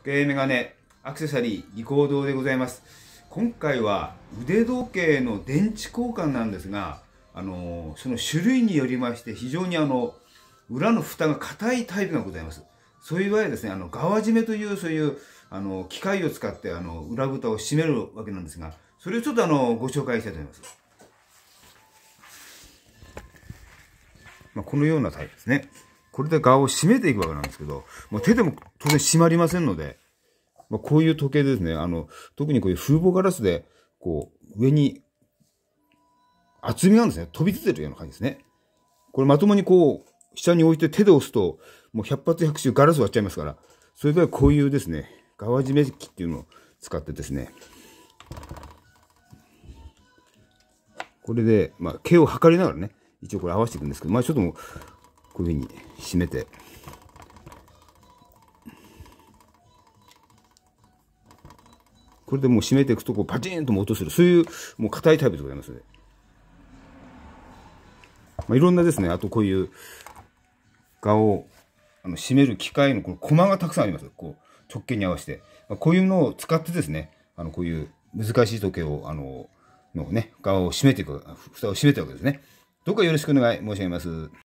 時計、メガネ、アクセサリー、リコーでございます。今回は腕時計の電池交換なんですが、あのその種類によりまして非常にあの裏の蓋が硬いタイプがございます。そういう場合はですね、あの側締めというそういうあの機械を使ってあの裏蓋を締めるわけなんですが、それをちょっとあのご紹介したいと思います。まあ、このようなタイプですね。これで側を締めていくわけなんですけど、まあ、手でも当然締まりませんので、まあ、こういう時計ですね、あの、特にこういう風防ガラスで、こう、上に厚みがあるんですね。飛び出てるような感じですね。これまともにこう、下に置いて手で押すと、もう100発100中ガラス割っちゃいますから、それではこういうですね、側締め機っていうのを使ってですね、これで、まあ、毛を測りながらね、一応これ合わせていくんですけど、まあちょっともう、こういうふうに締めてこれでもう締めていくとこうパチンともとするそういうもう硬いタイプでございますね、まあ、いろんなですねあとこういう蛾をあの締める機械のこの駒がたくさんありますこう直径に合わせて、まあ、こういうのを使ってですねあのこういう難しい時計をあののね側を締めていく蓋を締めていくわけですねどうかよろしくお願い申し上げます